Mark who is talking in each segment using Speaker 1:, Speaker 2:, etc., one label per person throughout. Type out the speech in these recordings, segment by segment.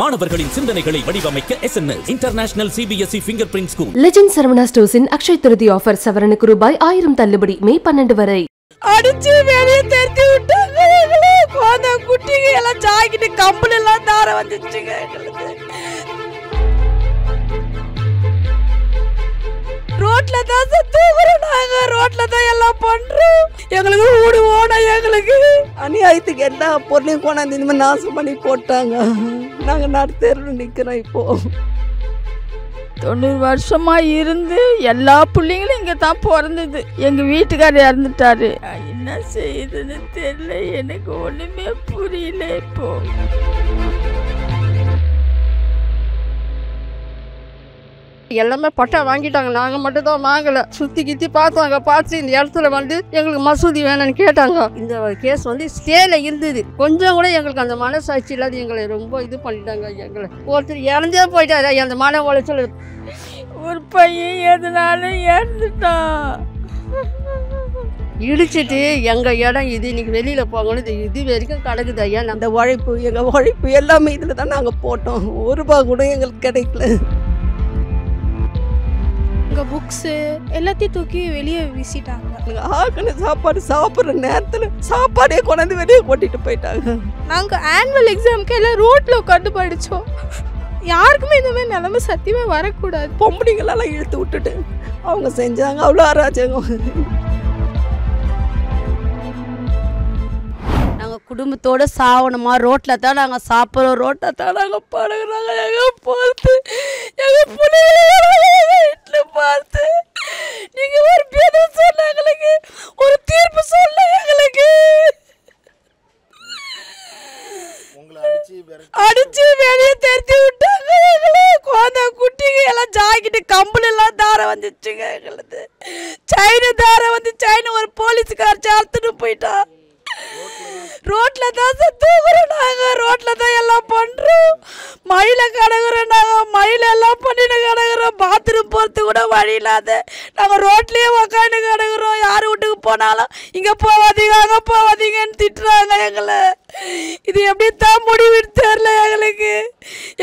Speaker 1: மாணவர்களின் சிந்தனைகளை வடிவமைக்க S N S international CBSE fingerprint school
Speaker 2: legend Saravana ஸ்டோர்ஸின் அக்ஷய் திருதி ஆஃபர் சவரனுக்கு ரூபாய் ஆயிரம் தள்ளுபடி மே பன்னெண்டு வரை
Speaker 3: அடிச்சு வெளியே தெரிஞ்சு விட்டு குட்டிங்க எல்லாம் சாய்கிட்டு கம்பளி எல்லாம் தார வந்துச்சுங்க
Speaker 2: ரோட்ல தான் தூங்குறோம் நாங்க ரோட்ல தான் எல்லாம் பண்றோம் எங்களுக்கு வீடு ஓனா எங்களுக்கு அநியாயத்துக்கு எந்த பொருளையும் கொண்டாந்து இந்த மாதிரி நாசம் பண்ணி போட்டாங்க நாங்க
Speaker 4: நடத்தேர்வு நிக்கிறோம் இப்போ தொண்ணூறு வருஷமாக இருந்து எல்லா பிள்ளைங்களும் இங்கே தான் பிறந்தது எங்கள் வீட்டுக்காரர் இறந்துட்டாரு என்ன செய்யுதுன்னு தெரியல எனக்கு ஒன்றுமே புரியல இப்போது
Speaker 5: எல்லாமே பட்டா வாங்கிட்டாங்க நாங்கள் மட்டும் தான் வாங்கலை சுற்றி கித்தி பார்த்தாங்க பார்த்து இந்த இடத்துல வந்து எங்களுக்கு மசூதி வேணும்னு கேட்டாங்க இந்த கேஸ் வந்து ஸ்டேல இருந்தது கொஞ்சம் கூட எங்களுக்கு அந்த மனசாட்சி இல்லாத எங்களை ரொம்ப இது பண்ணிட்டாங்க எங்களை ஒருத்தர் இறந்தே போயிட்டாரு அந்த மன உளைச்சல் ஒரு பையன் எதனால இறந்துட்டான் இடிச்சிட்டு எங்கள் இடம் இது இன்றைக்கி வெளியில் போகணும் இது இது வரைக்கும் கிடக்குது ஐயா அந்த உழைப்பு எங்கள் உழைப்பு எல்லாமே இதில் தான் நாங்கள்
Speaker 2: போட்டோம் ஒரு ரூபா கூட எங்களுக்கு கிடைக்கல அவங்க
Speaker 3: புக்ஸு எல்லாத்தையும் தூக்கி வெளியே வீசிட்டாங்க
Speaker 2: ஆக்கணும் சாப்பாடு சாப்பிட்ற நேரத்தில் சாப்பாடே கொண்டாந்து வெளியே கொட்டிட்டு போயிட்டாங்க
Speaker 3: நாங்கள் ஆனுவல் எக்ஸாமுக்கு
Speaker 2: எல்லாம் ரோட்டில் உட்காந்து படித்தோம் யாருக்குமே இந்த மாதிரி நிலமை சத்தியமே வரக்கூடாது பொம்பளைங்களெல்லாம் இழுத்து விட்டுட்டு அவங்க செஞ்சாங்க அவ்வளோ ஆராய்ச்சாங்க குடும்பத்தோடு சாகணுமா ரோட்டில் தான் நாங்கள் சாப்பிட்றோம் ரோட்டில் தான் நாங்கள் பழகுறாங்க எங்கே பார்த்து எங்கள் பிள்ளைங்களை பார்த்து
Speaker 3: நீங்கள் ஒரு கூட வழி இல்லாத நாங்கள் ரோட்லேயே உக்காந்து கிடக்குறோம் யார் வீட்டுக்கு போனாலும் இங்கே போவாதீங்க அங்கே போவாதீங்கன்னு திட்டுறாங்க எங்களை இது எப்படி தான் முடிவு தெரில எங்களுக்கு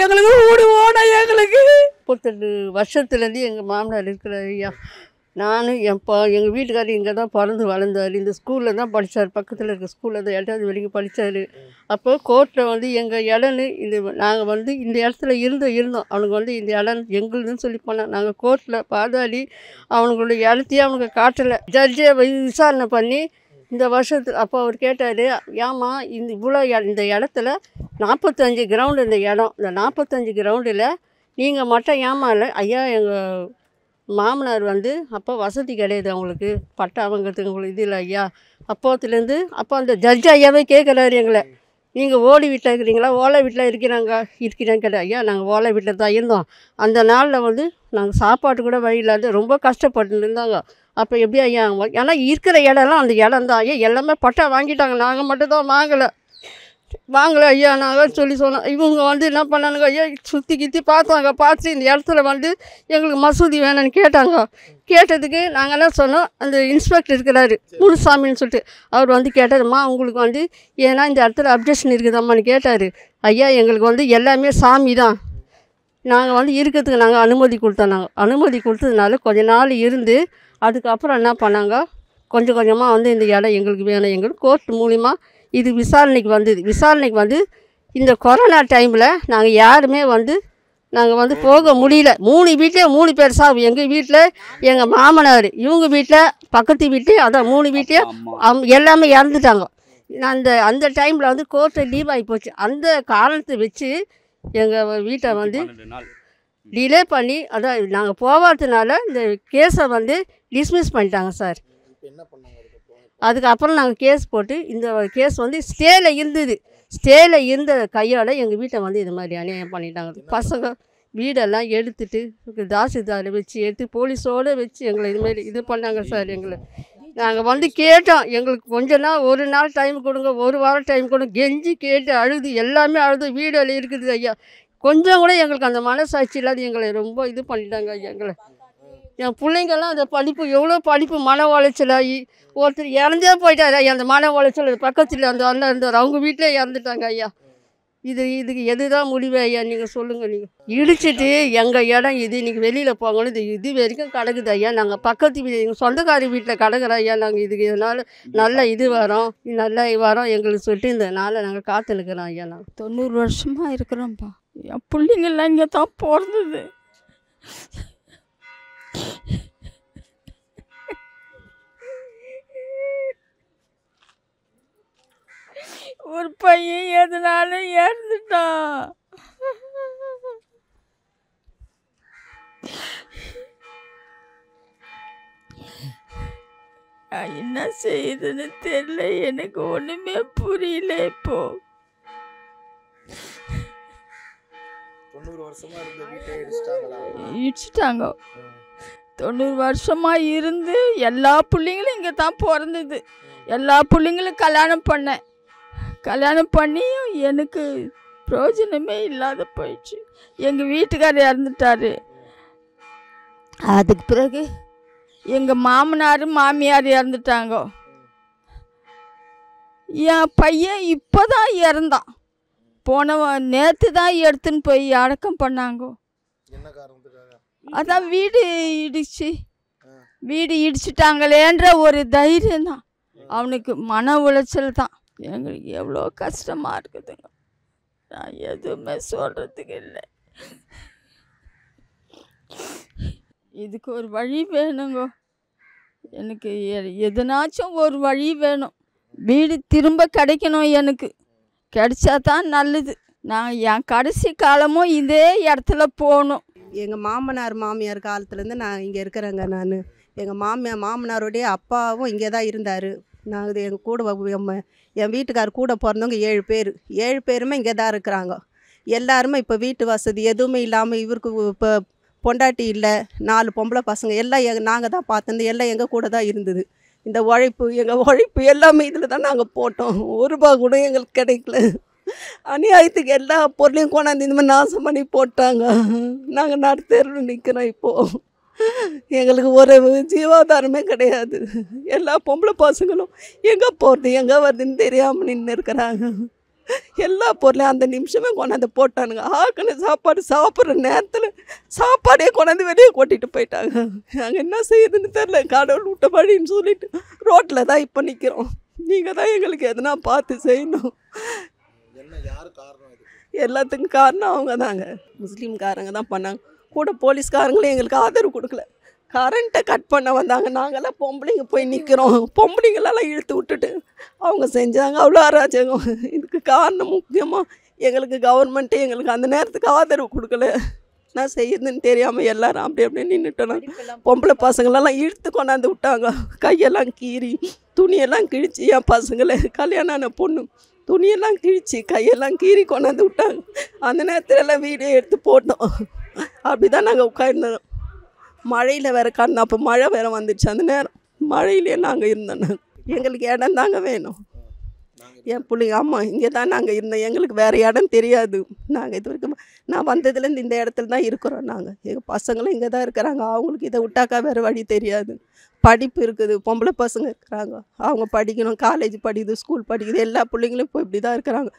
Speaker 5: எங்களுக்கு வீடு ஓனா எங்களுக்கு முப்பத்தெண்டு வருஷத்துலேருந்து எங்கள் மாமனார் இருக்கிற ஐயா நான் என் பா எங்கள் வீட்டுக்காரர் இங்கே தான் பிறந்து வளர்ந்தார் இந்த ஸ்கூலில் தான் படித்தார் பக்கத்தில் இருக்க ஸ்கூலில் தான் எட்டாவது வரைக்கும் படித்தார் அப்போ கோர்ட்டில் வந்து எங்கள் இடனு இந்த நாங்கள் வந்து இந்த இடத்துல இருந்து இருந்தோம் அவனுக்கு வந்து இந்த இடம் எங்களுதுன்னு சொல்லி போனேன் நாங்கள் கோர்ட்டில் பாதாளி அவனுக்குள்ள இடத்தையே அவனுக்கு காட்டலை ஜட்ஜை விசாரணை பண்ணி இந்த வருஷத்து அப்போ அவர் கேட்டார் ஏம்மா இந்த இவ்வளோ இந்த இடத்துல நாற்பத்தஞ்சு கிரவுண்டு இந்த இடம் இந்த நாற்பத்தஞ்சு கிரவுண்டில் நீங்கள் மட்டும் ஏமா இல்லை ஐயா எங்கள் மாமனார் வந்து அப்போ வசதி கிடையாது அவங்களுக்கு பட்டா வாங்கிறதுக்கு உங்களுக்கு இது இல்லை ஐயா அப்போத்துலேருந்து அப்போ அந்த ஜட்ஜ் ஐயாவே கேட்குறாரு எங்களை நீங்கள் ஓடி வீட்டில் இருக்கிறீங்களா ஓலை வீட்டில் இருக்கிறாங்க இருக்கிறாங்க கிடையாது ஐயா நாங்கள் ஓலை வீட்டில் தான் இருந்தோம் அந்த நாளில் வந்து நாங்கள் சாப்பாட்டு கூட வழி இல்லாத ரொம்ப கஷ்டப்பட்டு இருந்தாங்க அப்போ எப்படி ஐயா ஏன்னா இருக்கிற இடம்லாம் அந்த இடம் தான் ஐயா எல்லாமே பட்டா வாங்கிட்டாங்க நாங்கள் மட்டும்தான் வாங்கலை வாங்கலை ஐயா நாங்கள் சொல்லி சொன்னோம் இவங்க வந்து என்ன பண்ணானுங்க ஐயா சுற்றி கித்தி பார்த்தாங்க பார்த்து இந்த இடத்துல வந்து எங்களுக்கு மசூதி வேணும்னு கேட்டாங்க கேட்டதுக்கு நாங்கள் என்ன சொன்னோம் அந்த இன்ஸ்பெக்டர் இருக்கிறாரு முருசாமின்னு சொல்லிட்டு அவர் வந்து கேட்டாருமா உங்களுக்கு வந்து ஏன்னா இந்த இடத்துல அப்டேஷன் இருக்குதாம்மான்னு கேட்டார் ஐயா எங்களுக்கு வந்து எல்லாமே சாமி தான் நாங்கள் வந்து இருக்கிறதுக்கு நாங்கள் அனுமதி கொடுத்தோம் நாங்கள் அனுமதி கொடுத்ததுனால கொஞ்ச நாள் இருந்து அதுக்கப்புறம் என்ன பண்ணாங்க கொஞ்சம் கொஞ்சமாக வந்து இந்த இடம் எங்களுக்கு வேணும் எங்களுக்கு கோர்ட் மூலிமா இது விசாரணைக்கு வந்தது விசாரணைக்கு வந்து இந்த கொரோனா டைமில் நாங்கள் யாருமே வந்து நாங்கள் வந்து போக முடியல மூணு வீட்டிலே மூணு பேர் சாவு எங்கள் வீட்டில் எங்கள் மாமனார் இவங்க வீட்டில் பக்கத்து வீட்டில் அதான் மூணு அம் எல்லாமே இறந்துட்டாங்க அந்த அந்த டைமில் வந்து கோர்ட்டு லீவ் ஆகி போச்சு அந்த காரணத்தை வச்சு எங்கள் வீட்டை வந்து டிலே பண்ணி அதான் நாங்கள் போகாததுனால இந்த கேஸை வந்து டிஸ்மிஸ் பண்ணிட்டாங்க சார் அதுக்கப்புறம் நாங்கள் கேஸ் போட்டு இந்த கேஸ் வந்து ஸ்டேயில் இருந்தது ஸ்டேயில் இருந்த கையோட எங்கள் வீட்டை வந்து இது மாதிரி அநியாயம் பண்ணிட்டாங்க பசங்க வீடெல்லாம் எடுத்துட்டு தாசில்தாரை வச்சு எடுத்து போலீஸோடு வச்சு எங்களை இது மாதிரி இது பண்ணாங்க சார் எங்களை நாங்கள் வந்து கேட்டோம் எங்களுக்கு கொஞ்ச நாள் ஒரு நாள் டைம் கொடுங்க ஒரு வாரம் டைம் கொடுங்க கெஞ்சி கேட்டு அழுது எல்லாமே அழுது அழி இருக்குது ஐயா கொஞ்சம் கூட எங்களுக்கு அந்த மனசாட்சி இல்லாத எங்களை ரொம்ப இது பண்ணிட்டாங்க ஐயா எங்களை என் பிள்ளைங்கெல்லாம் அந்த படிப்பு எவ்வளோ படிப்பு மன உளைச்சலாகி ஒருத்தர் இறந்தே போயிட்டார் ஐயா அந்த மன உளைச்சல் பக்கத்தில் அந்த அண்ணன் இருந்தார் அவங்க வீட்டிலே இறந்துட்டாங்க ஐயா இது இதுக்கு எது தான் முடிவு ஐயா நீங்கள் சொல்லுங்கள் நீங்கள் இடிச்சிட்டு எங்கள் இடம் இது இன்றைக்கி வெளியில் போங்கணும் இது இது வரைக்கும் கிடக்குது ஐயா நாங்கள் பக்கத்து வீடு எங்கள் சொந்தக்காரி வீட்டில் கிடக்குறோம் ஐயா நாங்கள் இதுக்கு இதனால் நல்ல இது வரோம் நல்ல வரோம் எங்களுக்கு சொல்லிட்டு இருந்ததுனால நாங்கள் காத்து ஐயா நாங்கள்
Speaker 4: தொண்ணூறு வருஷமாக இருக்கிறோம்ப்பா என் பிள்ளைங்கள்லாம் இங்கே தான் பிறந்தது ஒரு பையன் எதனால இறந்துட்டான் என்ன செய்யுதுன்னு தெரியல எனக்கு ஒன்றுமே புரியல இப்போ இடிச்சுட்டாங்க தொண்ணூறு வருஷமாக இருந்து எல்லா பிள்ளைங்களும் இங்கே தான் பிறந்தது எல்லா பிள்ளைங்களும் கல்யாணம் பண்ணேன் கல்யாணம் பண்ணியும் எனக்கு பிரயோஜனமே இல்லாத போயிடுச்சு எங்கள் வீட்டுக்கார் இறந்துட்டார் அதுக்கு பிறகு எங்கள் மாமனார் மாமியார் இறந்துட்டாங்க என் பையன் இப்போ தான் இறந்தான் போனவன் நேற்று தான் எடுத்துன்னு போய் அடக்கம் பண்ணாங்க அதான் வீடு இடிச்சு வீடு இடிச்சிட்டாங்களேன்ற ஒரு தைரியம் தான் அவனுக்கு மன உளைச்சல் தான் எங்களுக்கு எவ்வளோ கஷ்டமாக இருக்குதுங்க நான் எதுவுமே சொல்கிறதுக்கு இல்லை இதுக்கு ஒரு வழி வேணுங்க எனக்கு எதுனாச்சும் ஒரு வழி வேணும் வீடு திரும்ப கிடைக்கணும் எனக்கு கிடைச்சா தான் நல்லது நான் என் கடைசி காலமும் இதே இடத்துல போகணும்
Speaker 2: எங்கள் மாமனார் மாமியார் காலத்துலேருந்து நான் இங்கே இருக்கிறேங்க நான் எங்கள் மாமியார் மாமனாருடைய அப்பாவும் இங்கே தான் இருந்தார் நான் எங்கள் கூட என் வீட்டுக்கார் கூட பிறந்தவங்க ஏழு பேர் ஏழு பேருமே இங்கே தான் இருக்கிறாங்க எல்லாருமே இப்போ வீட்டு வசதி எதுவுமே இல்லாமல் இவருக்கு இப்போ பொண்டாட்டி இல்லை நாலு பொம்பளை பசங்க எல்லாம் எ நாங்கள் தான் பார்த்துருந்து எல்லாம் எங்கள் கூட தான் இருந்தது இந்த உழைப்பு எங்கள் உழைப்பு எல்லாமே இதில் தான் நாங்கள் போட்டோம் ஒரு ரூபா கூட எங்களுக்கு கிடைக்கல அநியாயத்துக்கு எல்லா பொருளையும் கொண்டாந்து இந்த மாதிரி நாசம் பண்ணி போட்டாங்க நாங்கள் நடுத்தேர்வு நிற்கிறோம் இப்போது எங்களுக்கு ஒரு ஜீவாதாரமே கிடையாது எல்லா பொம்பளை பசங்களும் எங்கே போகிறது எங்கே வருதுன்னு தெரியாமல் நின்று இருக்கிறாங்க எல்லா பொருளையும் அந்த நிமிஷமே கொண்டாந்து போட்டானுங்க ஆக்கணும் சாப்பாடு சாப்பிட்ற நேரத்தில் சாப்பாடே கொண்டாந்து வெளியே கொட்டிட்டு போயிட்டாங்க நாங்கள் என்ன செய்யுதுன்னு தெரில கடவுள் விட்ட வழின்னு சொல்லிட்டு ரோட்டில் தான் இப்போ நிற்கிறோம் நீங்கள் தான் எங்களுக்கு எதனா பார்த்து செய்யணும் காரணம் எல்லாத்துக்கும் காரணம் அவங்க தாங்க முஸ்லீம்காரங்க தான் பண்ணாங்க கூட போலீஸ்காரங்களும் எங்களுக்கு ஆதரவு கொடுக்கல கரண்ட்டை கட் பண்ண வந்தாங்க நாங்களாம் பொம்பளைங்க போய் நிற்கிறோம் பொம்பளைங்களெல்லாம் இழுத்து விட்டுட்டு அவங்க செஞ்சாங்க அவ்வளோ அராஜகம் இதுக்கு காரணம் முக்கியமாக எங்களுக்கு கவர்மெண்ட்டு எங்களுக்கு அந்த நேரத்துக்கு ஆதரவு கொடுக்கல என்ன செய்யுதுன்னு தெரியாமல் எல்லாரும் அப்படி அப்படியே நின்றுட்டோம் பொம்பளை பசங்களெல்லாம் இழுத்து கொண்டாந்து விட்டாங்க கையெல்லாம் கீறி துணியெல்லாம் கிழிச்சு என் பசங்களை கல்யாணம் ஆன பொண்ணு துணியெல்லாம் கிழிச்சு கையெல்லாம் கீறி கொண்டாந்து விட்டாங்க அந்த நேரத்துல எல்லாம் வீடியோ எடுத்து போட்டோம் அப்படி தான் நாங்கள் உட்காந்துருந்தோம் மழையில் வேறு காரணம் அப்போ மழை வேறு வந்துடுச்சு அந்த நேரம் மழையிலே நாங்கள் இருந்தோம் எங்களுக்கு இடம் தாங்க வேணும் என் பிள்ளைங்க ஆமாம் இங்கே தான் நாங்கள் இருந்தோம் எங்களுக்கு வேறு இடம் தெரியாது நாங்கள் இது வரைக்கும் நான் வந்ததுலேருந்து இந்த இடத்துல தான் இருக்கிறோம் நாங்கள் எங்கள் பசங்களும் இங்கே தான் இருக்கிறாங்க அவங்களுக்கு இதை விட்டாக்கா வேறு வழி தெரியாது படிப்பு இருக்குது பொம்பளை பசங்க இருக்கிறாங்க அவங்க படிக்கணும் காலேஜ் படிக்குது ஸ்கூல் படிக்குது எல்லா பிள்ளைங்களும் இப்போ இப்படி தான் இருக்கிறாங்க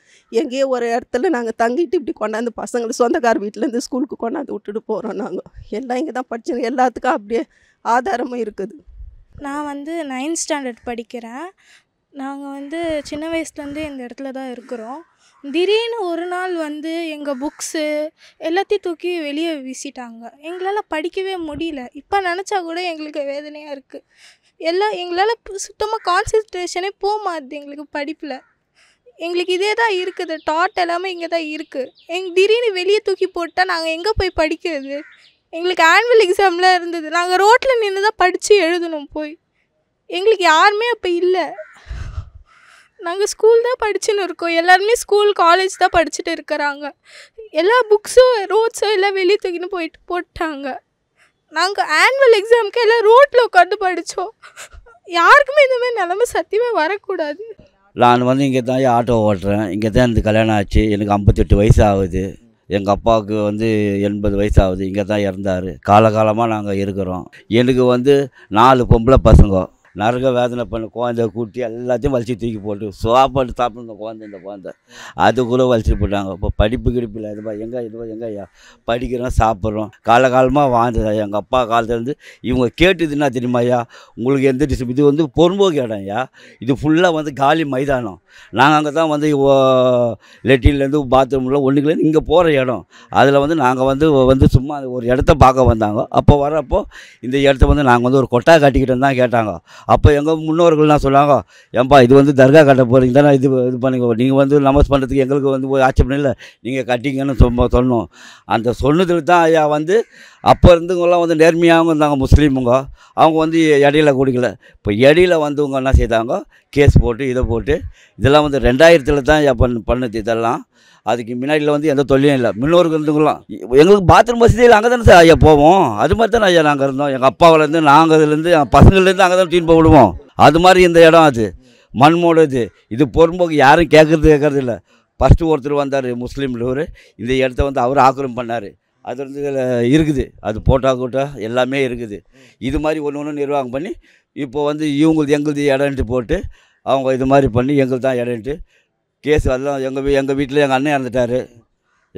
Speaker 2: எங்கேயோ ஒரு இடத்துல நாங்கள் தங்கிட்டு இப்படி கொண்டாந்து பசங்களை சொந்தக்கார வீட்டிலேருந்து ஸ்கூலுக்கு கொண்டாந்து விட்டுட்டு போகிறோம் நாங்கள் எல்லாம் இங்கே தான் படிச்சு எல்லாத்துக்கும் அப்படியே ஆதாரமும் இருக்குது
Speaker 3: நான் வந்து நைன்த் ஸ்டாண்டர்ட் படிக்கிறேன் நாங்கள் வந்து சின்ன வயசுலேருந்தே இந்த இடத்துல தான் இருக்கிறோம் திடீர்னு ஒரு நாள் வந்து எங்கள் புக்ஸு எல்லாத்தையும் தூக்கி வெளியே வீசிட்டாங்க எங்களால் படிக்கவே முடியல இப்போ நினச்சா கூட எங்களுக்கு வேதனையாக இருக்குது எல்லாம் எங்களால் சுத்தமாக கான்சன்ட்ரேஷனே போக மாட்டுது எங்களுக்கு படிப்பில் எங்களுக்கு இதே தான் இருக்குது டாட் எல்லாமே இங்கே தான் இருக்குது எங் திடீர்னு வெளியே தூக்கி போட்டால் நாங்கள் எங்கே போய் படிக்கிறது எங்களுக்கு ஆனுவல் எக்ஸாம்லாம் இருந்தது நாங்கள் ரோட்டில் நின்று தான் படித்து எழுதணும் போய் எங்களுக்கு யாருமே அப்போ இல்லை நாங்கள் ஸ்கூல் தான் படிச்சுன்னு இருக்கோம் எல்லாருமே ஸ்கூல் காலேஜ் தான் படிச்சுட்டு இருக்கிறாங்க எல்லா புக்ஸும் ரோட்ஸும் எல்லாம் வெளியே தூக்கின்னு போயிட்டு போட்டாங்க நாங்கள் ஆனுவல் எக்ஸாமுக்கு எல்லாம் ரோட்டில் உட்காந்து படித்தோம் யாருக்குமே இந்த மாதிரி நிலமை சத்தியமாக வரக்கூடாது
Speaker 1: நான் வந்து இங்கே தான் ஆட்டோ ஓட்டுறேன் இங்கே தான் இந்த கல்யாணம் ஆச்சு எனக்கு ஐம்பத்தெட்டு வயசு ஆகுது எங்கள் அப்பாவுக்கு வந்து எண்பது வயசு ஆகுது இங்கே தான் இறந்தார் காலகாலமாக நாங்கள் இருக்கிறோம் எனக்கு வந்து நாலு பொம்பளை பசங்க நரக வேதனை பண்ண குழந்தை கூட்டி எல்லாத்தையும் வலிச்சு தூக்கி போட்டு சாப்பாடு சாப்பிட்ற குழந்தை இந்த குழந்தை அதுக்குள்ளே வலிச்சு போட்டாங்க இப்போ படிப்பு கிடிப்பு இல்லை இதுவா எங்கே இதுவா ஐயா படிக்கிறோம் சாப்பிட்றோம் காலகாலமாக வாழ்ந்தது எங்கள் அப்பா காலத்துலேருந்து இவங்க தெரியுமா ஐயா உங்களுக்கு எந்த டிஸ்டர்ப் இது வந்து பொறும்போக்கு ஐயா இது ஃபுல்லாக வந்து காலி மைதானம் நாங்கள் அங்கே தான் வந்து லெட்டின்லேருந்து பாத்ரூமில் ஒன்றுக்குலேருந்து இங்கே போகிற இடம் அதில் வந்து நாங்கள் வந்து வந்து சும்மா ஒரு இடத்த பார்க்க வந்தாங்க அப்போ வரப்போ இந்த இடத்த வந்து நாங்கள் வந்து ஒரு கொட்டா கட்டிக்கிட்டோம் தான் கேட்டாங்க அப்போ எங்கள் முன்னோர்கள்லாம் சொன்னாங்க ஏன்பா இது வந்து தர்கா கட்ட போகிறீங்க தானே இது இது பண்ணிக்கோ நீங்கள் வந்து நமஸ் பண்ணுறதுக்கு எங்களுக்கு வந்து ஆட்சேபம் இல்லை நீங்கள் கட்டிங்கன்னு சொன்னோம் அந்த சொன்னதில் தான் ஐயா வந்து அப்போ இருந்தவங்களாம் வந்து நேர்மையாகவும் இருந்தாங்க முஸ்லீமுங்க அவங்க வந்து இடையில குடிக்கல இப்போ இடையில வந்தவங்க என்ன செய்தாங்க கேஸ் போட்டு இதை போட்டு இதெல்லாம் வந்து ரெண்டாயிரத்தில் தான் பண் பண்ணுது இதெல்லாம் அதுக்கு முன்னாடியில் வந்து எந்த தொழிலும் இல்லை முன்னோருக்கு இருந்தவங்களாம் எங்களுக்கு பாத்ரூம் வசதியில் அங்கே தானே சார் ஐயா போவோம் அது மாதிரி தானே ஐயா நாங்கள் இருந்தோம் எங்கள் அப்பாவிலேருந்து நாங்கள் இதுலேருந்து என் பசங்கள்லேருந்து அங்கே தான் தீன் போடுவோம் அது மாதிரி இந்த இடம் அது மண்மோடு இது இது பொறும்போக்கு யாரும் கேட்குறது கேட்குறது இல்லை ஃபஸ்ட்டு ஒருத்தர் வந்தார் முஸ்லீம் இவர் இந்த இடத்த வந்து அவர் ஆக்கிரம் பண்ணார் அது வந்து இருக்குது அது போட்டா கூட்டா எல்லாமே இருக்குது இது மாதிரி ஒன்று ஒன்று நிர்வாகம் பண்ணி இப்போ வந்து இவங்களுது எங்களுது இடம்ட்டு போட்டு அவங்க இது மாதிரி பண்ணி எங்களுக்கு தான் இடம்ட்டு கேஸ் அதெல்லாம் எங்கள் வீ எங்கள் வீட்டில் எங்கள் அண்ணன் இறந்துட்டார்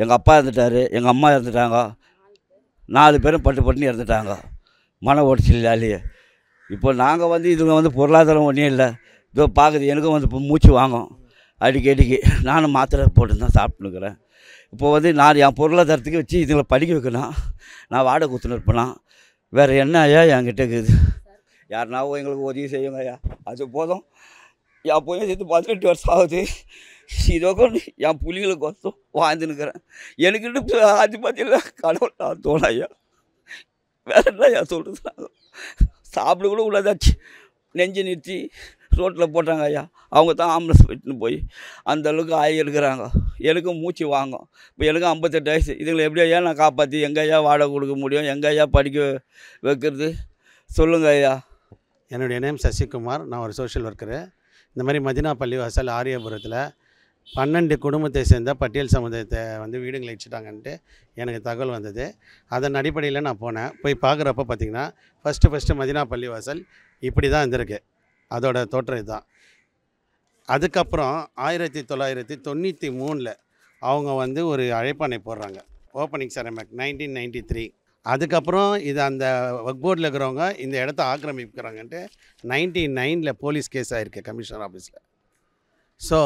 Speaker 1: எங்கள் அப்பா இறந்துட்டார் எங்கள் அம்மா இறந்துட்டாங்க நாலு பேரும் பட்டு பட்டுன்னு இறந்துட்டாங்க மன இல்லையே இப்போ நாங்கள் வந்து இதில் வந்து பொருளாதாரம் ஒன்றும் இல்லை இதோ பார்க்குது எனக்கும் வந்து மூச்சு வாங்கும் அடிக்கடிக்கு நானும் மாத்திரை போட்டு தான் சாப்பிட்டுருக்குறேன் இப்போ வந்து நான் என் பொருளாதாரத்துக்கு வச்சு இதுங்களை படிக்க வைக்கணும் நான் வாடகை கொடுத்து இருப்பேனா வேறு என்ன ஐயா என்கிட்ட இருக்குது யாருனாவோ எங்களுக்கு உதவி செய்யுங்க ஐயா அது போதும் என் பொய்யும் சேர்த்து பதினெட்டு வருஷம் ஆகுது கொண்டு என் பிள்ளைங்களுக்கு வாழ்ந்து நிற்கிறேன் எனக்குன்னு அது பார்த்தீங்கன்னா கடவுள் நான் தோணும் ஐயா வேறு என்ன ஐயா சொல்கிறது சாப்பிட கூட உள்ளதாச்சு நெஞ்சு நிறுத்தி ரோட்டில் போட்டாங்க ஐயா அவங்க தான் ஆம்புலன்ஸ் போயிட்டுன்னு போய் அந்தளவுக்கு ஆகி எடுக்கிறாங்க எனக்கும் மூச்சு வாங்கும் இப்போ எனக்கும் ஐம்பத்தெட்டு வயசு இதுங்களை எப்படி ஐயா நான் காப்பாற்றி எங்கள் ஐயா வாடகை கொடுக்க முடியும் எங்கள் ஐயா படிக்க வைக்கிறது
Speaker 6: சொல்லுங்கள் ஐயா என்னுடைய நேம் சசிகுமார் நான் ஒரு சோஷியல் ஒர்க்கரு இந்த மாதிரி மதினா பள்ளிவாசல் ஆரியபுரத்தில் பன்னெண்டு குடும்பத்தை சேர்ந்த பட்டியல் சமுதாயத்தை வந்து வீடுங்களை வச்சுட்டாங்கன்ட்டு எனக்கு தகவல் வந்தது அதன் அடிப்படையில் நான் போனேன் போய் பார்க்குறப்ப பார்த்திங்கன்னா ஃபஸ்ட்டு ஃபஸ்ட்டு மதினா பள்ளிவாசல் இப்படி தான் இருந்திருக்கு அதோட தோற்றம் இதுதான் அதுக்கப்புறம் ஆயிரத்தி தொள்ளாயிரத்தி தொண்ணூற்றி மூணில் அவங்க வந்து ஒரு அழைப்பானை போடுறாங்க ஓப்பனிங் செரமேக் நைன்டீன் நைன்டி த்ரீ அதுக்கப்புறம் இது அந்த ஒர்க் போர்டில் இருக்கிறவங்க இந்த இடத்த ஆக்கிரமிக்கிறாங்கன்ட்டு நைன்டி நைனில் போலீஸ் கேஸ் ஆகிருக்கு கமிஷனர் ஆஃபீஸில் ஸோ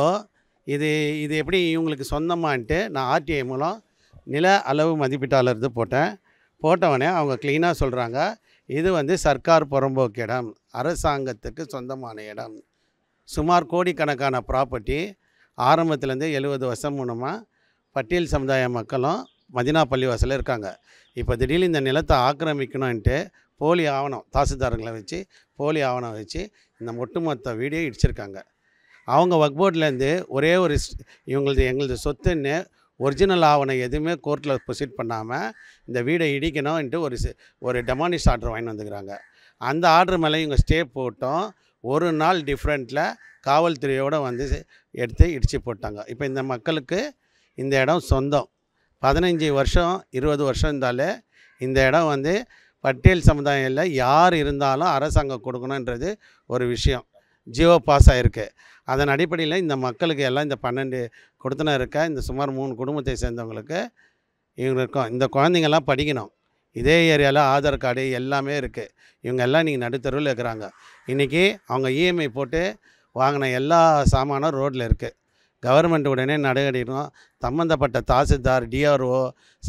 Speaker 6: இது இது எப்படி இவங்களுக்கு சொந்தமான்ட்டு நான் ஆர்டிஐ மூலம் நில அளவு மதிப்பீட்டாளர் இது போட்டேன் போட்டவொடனே அவங்க க்ளீனாக சொல்கிறாங்க இது வந்து சர்க்கார் புறம்போக்கு இடம் அரசாங்கத்துக்கு சொந்தமான இடம் சுமார் கோடிக்கணக்கான ப்ராப்பர்ட்டி ஆரம்பத்துலேருந்து எழுபது வருஷம் மூலமாக பட்டியல் சமுதாய மக்களும் மதினா பள்ளிவாசலில் இருக்காங்க இப்போ திடீர்னு இந்த நிலத்தை ஆக்கிரமிக்கணும்ன்ட்டு போலி ஆவணம் தாசில்தாரங்களை வச்சு போலி ஆவணம் வச்சு இந்த ஒட்டுமொத்த வீடியோ இடிச்சிருக்காங்க அவங்க ஒர்க் போர்ட்லேருந்து ஒரே ஒரு இவங்களது எங்களது சொத்துன்னு ஒரிஜினல் ஆவணம் எதுவுமே கோர்ட்டில் ப்ரொசீட் பண்ணாமல் இந்த வீடை இடிக்கணும்ட்டு ஒரு ஒரு டெமானிஸ்ட் ஆர்டர் வாங்கி வந்துக்கிறாங்க அந்த ஆர்டர் மேலே இவங்க ஸ்டே போட்டோம் ஒரு நாள் டிஃப்ரெண்ட்டில் காவல்துறையோடு வந்து எடுத்து இடித்து போட்டாங்க இப்போ இந்த மக்களுக்கு இந்த இடம் சொந்தம் பதினஞ்சு வருஷம் இருபது வருஷம் இருந்தாலே இந்த இடம் வந்து பட்டியல் சமுதாயம் இல்லை யார் இருந்தாலும் அரசாங்கம் கொடுக்கணுன்றது ஒரு விஷயம் ஜியோ பாஸ் ஆகிருக்கு அதன் அடிப்படையில் இந்த மக்களுக்கு எல்லாம் இந்த பன்னெண்டு கொடுத்தன இருக்க இந்த சுமார் மூணு குடும்பத்தை சேர்ந்தவங்களுக்கு இவங்க இந்த குழந்தைங்கள்லாம் படிக்கணும் இதே ஏரியாவில் ஆதார் கார்டு எல்லாமே இருக்குது இவங்க எல்லாம் இன்றைக்கி நடுத்தருவில் இருக்கிறாங்க இன்றைக்கி அவங்க இஎம்ஐ போட்டு வாங்கின எல்லா சாமானும் ரோட்டில் இருக்குது கவர்மெண்ட் உடனே நடவடிக்கணும் சம்மந்தப்பட்ட தாசில்தார் டிஆர்ஓ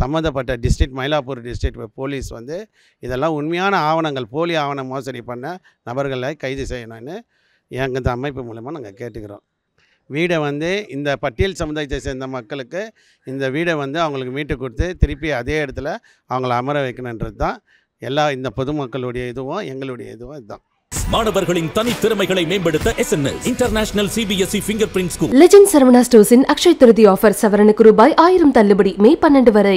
Speaker 6: சம்மந்தப்பட்ட டிஸ்ட்ரிக்ட் மயிலாப்பூர் டிஸ்ட்ரிக்ட் போலீஸ் வந்து இதெல்லாம் உண்மையான ஆவணங்கள் போலி ஆவண மோசடி பண்ண நபர்களை கைது செய்யணும்னு எங்கள் இந்த அமைப்பு மூலமாக நாங்கள் கேட்டுக்கிறோம் வீடை வந்து இந்த பட்டியல் சமுதாயத்தை சேர்ந்த மக்களுக்கு இந்த வீடை வந்து அவங்களுக்கு மீட்டு கொடுத்து திருப்பி அதே இடத்துல அவங்கள அமர வைக்கணுன்றது தான் எல்லா இந்த பொதுமக்களுடைய இதுவும் எங்களுடைய இதுவும் இதுதான் மாணவர்களின் தனித்திறமைகளை மேம்படுத்த SNS international CBSE fingerprint school legend Saravana ஸ்டோர்ஸின் அக்ஷய் திருதி ஆஃபர் சவரனுக்கு ரூபாய் ஆயிரம் தள்ளுபடி மே பன்னெண்டு வரை